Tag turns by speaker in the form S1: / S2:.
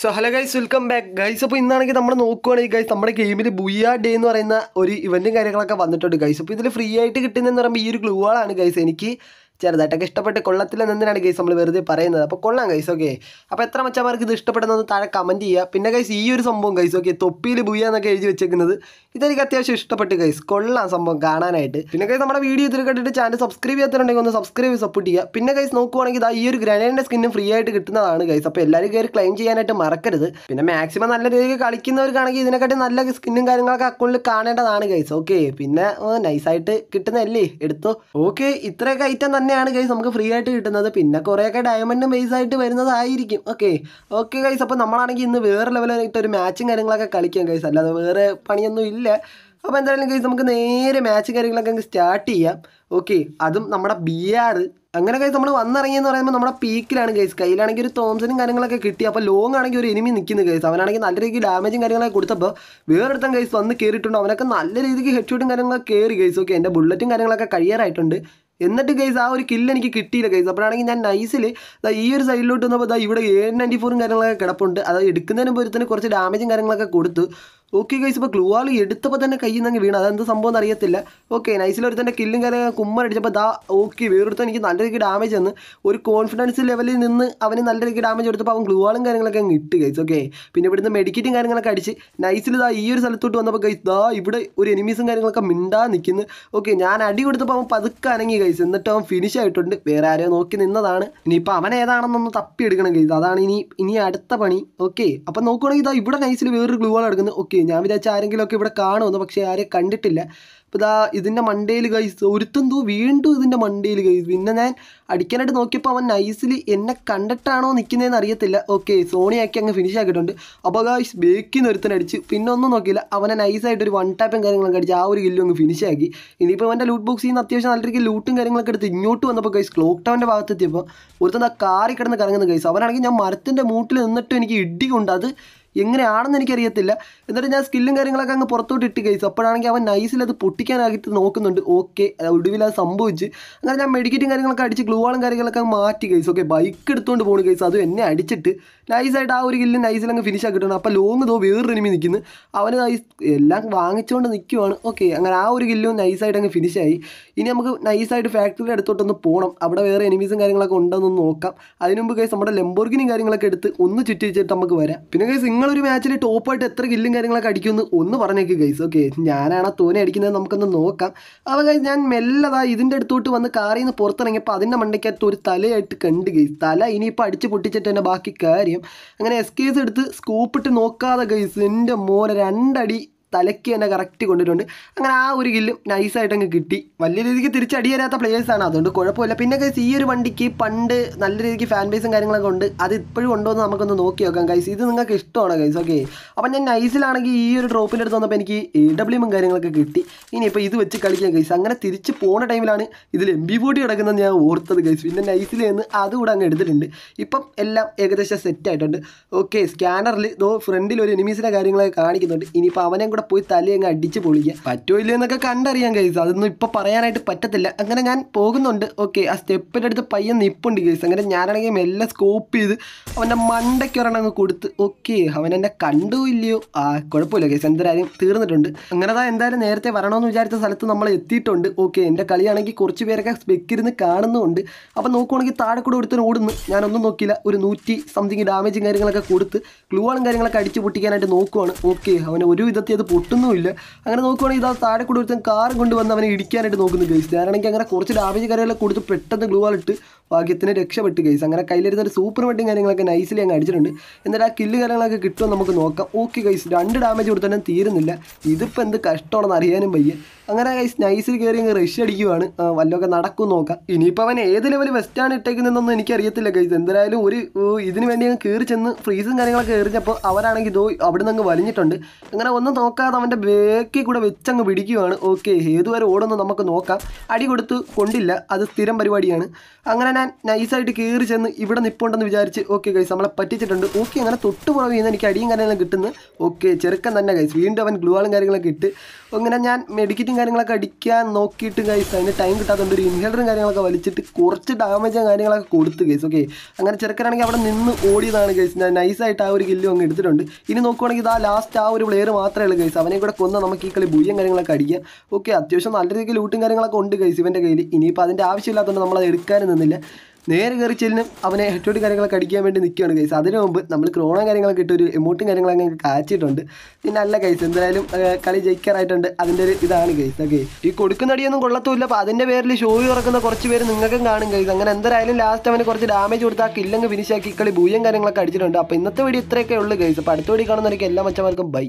S1: so hello guys welcome back guys അപ്പോൾ ഇന്നാണെങ്കിൽ നമ്മൾ നോക്കുകയാണെങ്കിൽ ഗൈസ് നമ്മുടെ ഗെയിമിൽ ബുയ ഡേ എന്ന് പറയുന്ന ഒരു ഇവൻറ്റും കാര്യങ്ങളൊക്കെ വന്നിട്ടുണ്ട് ഗൈസ് അപ്പോൾ ഇതിൽ ഫ്രീ ആയിട്ട് കിട്ടുന്നതെന്ന് പറയുമ്പോൾ ഈ ഒരു ഗ്ലൂ ആളാണ് ഗൈസ് എനിക്ക് ചെറുതായിട്ടൊക്കെ ഇഷ്ടപ്പെട്ട് കൊള്ളത്തില്ലെന്ന് എന്തിനാണ് ഗൈസ് നമ്മൾ വെറുതെ പറയുന്നത് അപ്പോൾ കൊള്ളാം ഗൈസ് ഓക്കെ അപ്പോൾ എത്ര മച്ചമാർക്ക് ഇത് ഇഷ്ടപ്പെടുന്നതെന്ന് താഴെ കമൻറ്റ് ചെയ്യുക പിന്നെ ഗൈസ് ഈ ഒരു സംഭവം ഗൈസ് ഓക്കെ തൊപ്പിയിൽ ബുയ എന്നൊക്കെ എഴുതി വെച്ചേക്കുന്നത് ഇതെനിക്ക് അത്യാവശ്യം ഇഷ്ടപ്പെട്ട് ഗൈസ് കൊള്ളാം സംഭവം കാണാനായിട്ട് പിന്നെ ഗൈസ് നമ്മുടെ വീഡിയോ ഇതിൽ കണ്ടിട്ട് ചാനൽ സബ്സ്ക്രൈബ് ചെയ്യാത്തുണ്ടെങ്കിൽ ഒന്ന് സബ്സ്ക്രൈബ് സപ്പോർട്ട് ചെയ്യുക പിന്നെ ഗൈസ് നോക്കുവാണെങ്കിൽ ഇതാ ഈ ഒരു ഗ്രാനേഡിൻ്റെ സ്കിന്നും ഫ്രീ ആയിട്ട് കിട്ടുന്നതാണ് ഗൈസ് അപ്പോൾ എല്ലാവരും കയറി ക്ലെയിം ചെയ്യാനായിട്ട് മറക്കരുത് പിന്നെ മാക്സിമം നല്ല രീതിയിൽ കളിക്കുന്നവർക്കാണെങ്കിൽ ഇതിനെക്കാട്ടി നല്ല സ്കിന്നും കാര്യങ്ങളൊക്കെ അക്കൗണ്ടിൽ കാണേണ്ടതാണ് ഗൈസ് ഓക്കെ പിന്നെ നൈസായിട്ട് കിട്ടുന്നതല്ലേ എടുത്തോ ഓക്കെ ഇത്രയൊക്കെ ഐറ്റം തന്നെ തന്നെയാണ് ഗൈസ് നമുക്ക് ഫ്രീ ആയിട്ട് കിട്ടുന്നത് പിന്നെ കുറേയൊക്കെ ഡയമണ്ടും ബേസ് ആയിട്ട് വരുന്നതായിരിക്കും ഓക്കെ ഓക്കെ ഗൈസ് അപ്പോൾ നമ്മളാണെങ്കിൽ ഇന്ന് വേറെ ലെവലായിട്ട് ഒരു മാച്ചും കാര്യങ്ങളൊക്കെ കളിക്കാം ഗൈസ് അല്ലാതെ വേറെ പണിയൊന്നും ഇല്ല അപ്പോൾ എന്തായാലും ഗൈസ് നമുക്ക് നേരെ മാച്ച് കാര്യങ്ങളൊക്കെ സ്റ്റാർട്ട് ചെയ്യാം ഓക്കെ അതും നമ്മുടെ ബി ആർ അങ്ങനെ കൈസ് നമ്മൾ വന്നിറങ്ങിയെന്ന് പറയുമ്പോൾ നമ്മുടെ പീക്കിലാണ് കേസ് കയ്യിലാണെങ്കിൽ ഒരു തോംസനും കാര്യങ്ങളൊക്കെ കിട്ടി അപ്പോൾ ലോങ് ആണെങ്കിൽ ഒരു എനിമി നിൽക്കുന്ന കേസ് അവനാണെങ്കിൽ നല്ല രീതിക്ക് ഡാമേജും കാര്യങ്ങളൊക്കെ കൊടുത്തപ്പോൾ വേറൊരുത്തൻ കേസ് വന്ന് കയറിയിട്ടുണ്ട് അവനൊക്കെ നല്ല രീതിക്ക് ഹെഡ് ഷൂട്ടും കാര്യങ്ങളൊക്കെ കയറി കേസ് ഓക്കെ എൻ്റെ ബുള്ളറ്റും കാര്യങ്ങളൊക്കെ കഴിയാറായിട്ടുണ്ട് എന്നിട്ട് ഗൈസ് ആ ഒരു കില്ല് എനിക്ക് കിട്ടിയില്ല ഗൈസ് അപ്പോഴാണെങ്കിൽ ഞാൻ നൈസിൽ ഈ ഒരു സൈഡിലോട്ട് വന്നപ്പോൾ ഇവിടെ എ നയൻറ്റി ഫോറും കാര്യങ്ങളൊക്കെ കിടപ്പുണ്ട് അത് എടുക്കുന്നതിന് മുമ്പ് തന്നെ കുറച്ച് ഡാമേജും കാര്യങ്ങളൊക്കെ കൊടുത്തു ഓക്കെ ഗൈസ് ഇപ്പോൾ ഗ്ലൂവാൾ എടുത്തപ്പോൾ തന്നെ കയ്യിൽ നിന്ന് വീണ് അതെന്ത് സംഭവം എന്ന് അറിയത്തില്ല ഓക്കെ തന്നെ കില്ലും കാര്യം അടിച്ചപ്പോൾ ദാ ഓക്കെ വേറൊരുത്തൻ എനിക്ക് നല്ല രീതിക്ക് ഡാമേജ് തന്നു ഒരു കോൺഫിഡൻസ് ലെവലിൽ നിന്ന് അവന് നല്ല രീതിക്ക് ഡാമേജ് കൊടുത്തപ്പോൾ അവൻ ആളും കാര്യങ്ങളൊക്കെ അങ്ങ് ഇട്ട് ഗൈസ് ഓക്കെ പിന്നെ ഇവിടുന്ന് മെഡിക്കറ്റും കാര്യങ്ങളൊക്കെ അടിച്ച് നൈസിൽ ദാ ഈ ഒരു സ്ഥലത്തോട്ട് വന്നപ്പോൾ ഗൈസ് ദാ ഇവിടെ ഒരു എനിമീസും കാര്യങ്ങളൊക്കെ മിണ്ടാ നിൽക്കുന്നു ഓക്കെ ഞാൻ അടി കൊടുത്തപ്പോൾ അവൻ പതുക്കെ അനങ്ങി ഗൈസ് എന്നിട്ട് അവൻ ഫിനിഷ് ആയിട്ടുണ്ട് വേറെ ആരെയോ നോക്കി നിന്നതാണ് ഇനിയിപ്പോൾ അവൻ ഏതാണെന്നൊന്ന് തപ്പി എടുക്കണം ഗൈസ് അതാണ് ഇനി ഇനി അടുത്ത പണി ഓക്കെ അപ്പോൾ നോക്കുകയാണെങ്കിൽ ഇതാ ഇവിടെ നൈസിൽ വേറൊരു ഗ്ലൂവാൾ എടുക്കുന്നത് ഓക്കെ ഓക്കെ ഞാൻ വിചാരിച്ച ആരെങ്കിലുമൊക്കെ ഇവിടെ കാണുമെന്ന് പക്ഷേ ആരെയും കണ്ടിട്ടില്ല അപ്പോൾ ഇതാ ഇതിൻ്റെ മണ്ടയിൽ ഗൈസ് ഒരുത്തെന്തോ വീണ്ടും ഇതിൻ്റെ മണ്ടയിൽ ഗൈസ് പിന്നെ ഞാൻ അടിക്കാനായിട്ട് നോക്കിയപ്പോൾ അവൻ നൈസിൽ എന്നെ കണ്ടിട്ടാണോ നിൽക്കുന്നതെന്ന് അറിയത്തില്ല ഓക്കെ സോണിയാക്കി അങ്ങ് ഫിനിഷ് ആക്കിയിട്ടുണ്ട് അപ്പോൾ ഗൈസ് ബേക്കിൽ നിന്ന് ഒരുത്തൻ അടിച്ച് പിന്നെ ഒന്നും നോക്കിയില്ല അവനെ നൈസായിട്ട് ഒരു വൺ ടാപ്പും കാര്യങ്ങളൊക്കെ അടിച്ച് ആ ഒരു കില്ലും അങ്ങ് ഫിനിഷ് ആക്കി ഇനിയിപ്പോൾ അവൻ്റെ ലൂട്ട് ബോക്സിൽ നിന്ന് അത്യാവശ്യം നല്ല രീതിക്ക് ലൂട്ടും കാര്യങ്ങളൊക്കെ എടുത്ത് ഇങ്ങോട്ട് വന്നപ്പോൾ ഗൈസ് ക്ലോക്ക് ടൗണിൻ്റെ ഭാഗത്തെത്തിയപ്പോൾ ഒരുത്തൻ ആ കാറി കിടന്ന് കറങ്ങുന്ന ഗൈസ് അവനാണെങ്കിൽ ഞാൻ മരത്തിൻ്റെ മൂട്ടിൽ നിന്നിട്ട് എനിക്ക് ഇടി കൊണ്ട് അത് എങ്ങനെയാണെന്ന് എനിക്കറിയത്തില്ല എന്നിട്ട് ഞാൻ സ്കില്ലും കാര്യങ്ങളൊക്കെ അങ്ങ് പുറത്തോട്ട് ഇട്ട് കഴിച്ചു അപ്പോഴാണെങ്കിൽ അവൻ നൈസിൽ അത് പൊട്ടിക്കാനായിട്ട് നോക്കുന്നുണ്ട് ഓക്കെ ഒടുവിൽ അത് സംഭവിച്ച് അങ്ങനെ ഞാൻ മെഡിക്കറ്റും കാര്യങ്ങളൊക്കെ അടിച്ച് ഗ്ലൂവാളും കാര്യങ്ങളൊക്കെ അങ്ങ് മാറ്റി കഴിച്ചു ഓക്കെ ബൈക്ക് എടുത്തുകൊണ്ട് പോണു കഴിച്ചു അത് എന്നെ അടിച്ചിട്ട് നൈസായിട്ട് ആ ഒരു കില്ല് നൈസിൽ അങ്ങ് ഫിനിഷ് ആക്കിയിട്ടുണ്ട് അപ്പോൾ ലോങ് തോ വേറൊരു എനിമി നിൽക്കുന്നു അവന് നൈസ് എല്ലാം വാങ്ങിച്ചുകൊണ്ട് നിൽക്കുവാണ് ഓക്കെ അങ്ങനെ ആ ഒരു കില്ലും നൈസായിട്ട് അങ്ങ് ഫിനിഷായി ഇനി നമുക്ക് നൈസായിട്ട് ഫാക്ടറിയുടെ അടുത്തോട്ടൊന്ന് പോകണം അവിടെ വേറെ എനിമീസും കാര്യങ്ങളൊക്കെ ഉണ്ടോ നോക്കാം അതിനുമുമ്പ് കേസ് നമ്മുടെ ലെമ്പോർഗിനും കാര്യങ്ങളൊക്കെ എടുത്ത് ഒന്ന് വെച്ചിട്ട് നമുക്ക് വരാം പിന്നെ കേസ് നിങ്ങൾ നിങ്ങളൊരു മാച്ചിൽ ടോപ്പായിട്ട് എത്ര കില്ലും കാര്യങ്ങളൊക്കെ അടിക്കുമെന്ന് ഒന്ന് പറഞ്ഞേക്ക് ഗൈസ് ഓക്കെ ഞാനാണ് തോനെ അടിക്കുന്നത് നമുക്കൊന്ന് നോക്കാം അപ്പോൾ ഗൈസ് ഞാൻ മെല്ലതാ ഇതിൻ്റെ അടുത്തോട്ട് വന്ന് കാറിൽ നിന്ന് പുറത്തിറങ്ങിയപ്പോൾ അതിൻ്റെ മണ്ടയ്ക്കകത്ത് ഒരു തലയായിട്ട് കണ്ട് ഗൈസ് തല ഇനിയിപ്പോൾ അടിച്ച് പൊട്ടിച്ചിട്ട് തന്നെ ബാക്കി കാര്യം അങ്ങനെ എസ് കേസ് എടുത്ത് സ്കൂപ്പിട്ട് നോക്കാതെ ഗൈസ് എൻ്റെ മോനെ രണ്ടടി തലയ്ക്ക് തന്നെ കറക്റ്റ് കൊണ്ടിട്ടുണ്ട് അങ്ങനെ ആ ഒരു കില്ലും നൈസായിട്ട് അങ്ങ് കിട്ടി വലിയ രീതിക്ക് തിരിച്ചടി തരാത്ത പ്ലേയേഴ്സാണ് അതുകൊണ്ട് കുഴപ്പമില്ല പിന്നെ ഗൈസ് ഈ ഒരു വണ്ടിക്ക് പണ്ട് നല്ല രീതിക്ക് ഫാൻ ബേസും കാര്യങ്ങളൊക്കെ ഉണ്ട് അത് ഇപ്പോഴും ഉണ്ടോ എന്ന് നമുക്കൊന്ന് നോക്കി നോക്കാം ഗൈസ് ഇത് നിങ്ങൾക്ക് ഇഷ്ടമാണ് ഗൈസ് ഓക്കെ അപ്പോൾ ഞാൻ നൈസിലാണെങ്കിൽ ഈ ഒരു ഡ്രോപ്പിൻ്റെ അടുത്ത് വന്നപ്പോൾ എനിക്ക് എ ഡബ്ല്യുമും കാര്യങ്ങളൊക്കെ കിട്ടി ഇനിയിപ്പോൾ ഇത് വെച്ച് കളിക്കാം ഗൈസ് അങ്ങനെ തിരിച്ച് പോണ ടൈമിലാണ് ഇതിൽ എം ബി ഫോർട്ടി കിടക്കുന്നത് ഞാൻ ഓർത്തത് ഗൈസ് പിന്നെ നൈസിൽ നിന്ന് അതുകൂടെ അങ്ങ് എടുത്തിട്ടുണ്ട് ഇപ്പം എല്ലാം ഏകദേശം സെറ്റ് ആയിട്ടുണ്ട് ഓക്കെ സ്കാനറിൽ ദോ ഫ്രണ്ടിൽ ഒരു എനിമീസിൻ്റെ കാര്യങ്ങളൊക്കെ കാണിക്കുന്നുണ്ട് ഇനിയിപ്പോൾ അവനെയും കൂടെ പോയി തലയങ്ങ് അടിച്ച് പൊളിക്കുക പറ്റോ ഇല്ലയോ എന്നൊക്കെ കണ്ടറിയാം കഴിച്ചു അതൊന്നും ഇപ്പൊ പറയാനായിട്ട് പറ്റത്തില്ല അങ്ങനെ ഞാൻ പോകുന്നുണ്ട് ഓക്കെ ആ സ്റ്റെപ്പിൻ്റെ അടുത്ത് പയ്യൻ നിപ്പുണ്ട് കേസ് അങ്ങനെ ഞാനാണെങ്കിൽ മെല്ലെ സ്കോപ്പ് ചെയ്ത് അവൻ്റെ മണ്ടയ്ക്ക് അങ്ങ് കൊടുത്ത് ഓക്കെ അവൻ എന്നെ കണ്ടോ ഇല്ലയോ ആ കുഴപ്പമില്ല കേസ് എന്തായാലും തീർന്നിട്ടുണ്ട് അങ്ങനെ താ എന്തായാലും നേരത്തെ വരണമെന്ന് വിചാരിച്ച സ്ഥലത്ത് നമ്മൾ എത്തിയിട്ടുണ്ട് ഓക്കെ എൻ്റെ കളിയാണെങ്കിൽ കുറച്ച് പേരൊക്കെ സ്പെക്കിരുന്ന് കാണുന്നുണ്ട് അപ്പം നോക്കുവാണെങ്കിൽ താഴെ കൂടെ ഒരുത്തന് ഓടുന്നു ഞാനൊന്നും നോക്കിയില്ല ഒരു നൂറ്റി സംതിങ് ഡാമേജും കാര്യങ്ങളൊക്കെ കൊടുത്ത് ക്ലൂവാളും കാര്യങ്ങളൊക്കെ അടിച്ച് പൊട്ടിക്കാനായിട്ട് നോക്കുവാണ് ഓക്കെ അവന് ഒരു വിധത്തിൽ അത് പൊട്ടുന്നുമില്ല അങ്ങനെ നോക്കുവാണെങ്കിൽ ഇതാ താഴെ കൂടി ഒരുത്തൻ കാർ കൊണ്ടുവന്ന് അവനെ ഇടിക്കാനായിട്ട് നോക്കുന്നു ഗൈസ് ഞാനാണെങ്കിൽ അങ്ങനെ കുറച്ച് ഡാമേജ് കാര്യങ്ങളൊക്കെ കൊടുത്ത് പെട്ടെന്ന് ഗ്ലൂ ഇട്ട് ഭാഗ്യത്തിന് രക്ഷപ്പെട്ട് കേസ് അങ്ങനെ കയ്യിലിരുന്ന ഒരു സൂപ്പർ വെട്ടും കാര്യങ്ങളൊക്കെ നൈസിലി അങ്ങ് അടിച്ചിട്ടുണ്ട് എന്നിട്ട് ആ കില്ല് കാര്യങ്ങളൊക്കെ കിട്ടുമോ നമുക്ക് നോക്കാം ഓക്കെ കൈസ് രണ്ട് ഡാമേജ് കൊടുത്താലും തീരുന്നില്ല ഇതിപ്പോൾ എന്ത് കഷ്ടമാണെന്ന് അറിയാനും വയ്യ അങ്ങനെ കൈസ് നൈസിൽ കയറി അങ്ങ് റഷ് അടിക്കുവാണ് വല്ലതൊക്കെ നടക്കും നോക്കാം ഇനിയിപ്പോൾ അവൻ ഏത് ലെവൽ വെസ്റ്റാണ് ഇട്ടേക്കുന്നതെന്നൊന്നും അറിയത്തില്ല കൈസ് എന്തായാലും ഒരു ഇതിന് വേണ്ടി അങ്ങ് കയറി ചെന്ന് ഫ്രീസും കാര്യങ്ങളൊക്കെ കയറിഞ്ഞപ്പോൾ അവരാണെങ്കിൽ ഇതോ അവിടെ നിന്ന് അങ്ങ് വലിഞ്ഞിട്ടുണ്ട് അങ്ങനെ ഒന്നും നോക്കാതെ അവൻ്റെ ബേക്കിൽ കൂടെ വെച്ചങ്ങ് പിടിക്കുവാണ് ഓക്കെ ഏതുവരെ ഓടുന്നു നമുക്ക് നോക്കാം അടി കൊടുത്ത് കൊണ്ടില്ല അത് സ്ഥിരം പരിപാടിയാണ് അങ്ങനെ ഞാൻ നൈസായിട്ട് കയറി ചെന്ന് ഇവിടെ നിൽപ്പുണ്ടെന്ന് വിചാരിച്ച് ഓക്കെ ഗൈസ് നമ്മളെ പറ്റിച്ചിട്ടുണ്ട് ഓക്കെ അങ്ങനെ തൊട്ട് പുറമെ ചെയ്യുന്ന എനിക്ക് അടിയും കാര്യങ്ങളും കിട്ടുന്നു ഓക്കെ ചെറുക്കൻ തന്നെ ഗൈസ് വീണ്ടും അവൻ ഗ്ലൂവാളും കാര്യങ്ങളൊക്കെ ഇട്ട് അങ്ങനെ ഞാൻ മെഡിക്കറ്റും കാര്യങ്ങളൊക്കെ അടിക്കാൻ നോക്കിയിട്ട് ഗൈസ് അതിന് ടൈം കിട്ടാത്തതുകൊണ്ട് ഒരു ഇൻഹേലറും കാര്യങ്ങളൊക്കെ വലിച്ചിട്ട് കുറച്ച് ഡാമേജും കാര്യങ്ങളൊക്കെ കൊടുത്ത് ഗൈസ് ഓക്കെ അങ്ങനെ ചെറുക്കനാണെങ്കിൽ അവിടെ നിന്ന് ഓടിയതാണ് ഗൈസ് ഞാൻ നൈസായിട്ട് ആ ഒരു കില്ലും അങ്ങ് എടുത്തിട്ടുണ്ട് ഇനി നോക്കുവാണെങ്കിൽ ഇതാ ലാസ്റ്റ് ആ ഒരു പ്ലെയർ മാത്രമേ ഉള്ളൂ ഗൈസ് അവനെ കൂടെ കൊന്ന നമുക്ക് ഈ കളി ബുയ്യം കാര്യങ്ങളൊക്കെ അടിക്കാം ഓക്കെ അത്യാവശ്യം നല്ല രീതിയിൽ ലൂട്ടും കാര്യങ്ങളൊക്കെ ഉണ്ട് ഗൈസ് ഇവൻ്റെ കയ്യിൽ ഇനിയിപ്പോൾ അതിൻ്റെ ആവശ്യമില്ലാത്തതുകൊണ്ട് നമ്മളത് എടുക്കാനും നിന്നില്ല നേരെ കയറി ചെല്ലും അവനെ ഹെഡ്ഷോട്ട് കാര്യങ്ങളൊക്കെ അടിക്കാൻ വേണ്ടി നിൽക്കുകയാണ് കൈസ് അതിനു മുമ്പ് നമ്മൾ ക്രോണ കാര്യങ്ങളൊക്കെ ഇട്ട് ഒരു എമൗട്ടും കാര്യങ്ങളൊക്കെ കാച്ചിട്ടുണ്ട് പിന്നെ നല്ല കൈസ് എന്തായാലും കളി ജയിക്കാറായിട്ടുണ്ട് അതിൻ്റെ ഒരു ഇതാണ് കൈസ് ഓക്കെ ഈ കൊടുക്കുന്ന അടിയൊന്നും കൊള്ളത്തുമില്ല അപ്പോൾ അതിൻ്റെ പേരിൽ ഷോ ഇറക്കുന്ന കുറച്ച് പേര് നിങ്ങൾക്കും കാണും കൈസ് അങ്ങനെ എന്തായാലും ലാസ്റ്റ് അവന് കുറച്ച് ഡാമേജ് കൊടുത്താൽ കില്ലങ്ങ് ഫിനിഷാക്കി കളി ഭൂയം കാര്യങ്ങളൊക്കെ അടിച്ചിട്ടുണ്ട് അപ്പോൾ ഇന്നത്തെ വീഡിയോ ഇത്രയൊക്കെ ഉള്ളൂ കൈസ് അപ്പോൾ അടുത്ത വീഡിയോ കാണുന്നവരൊക്കെ എല്ലാ മച്ചമാർക്കും ബൈ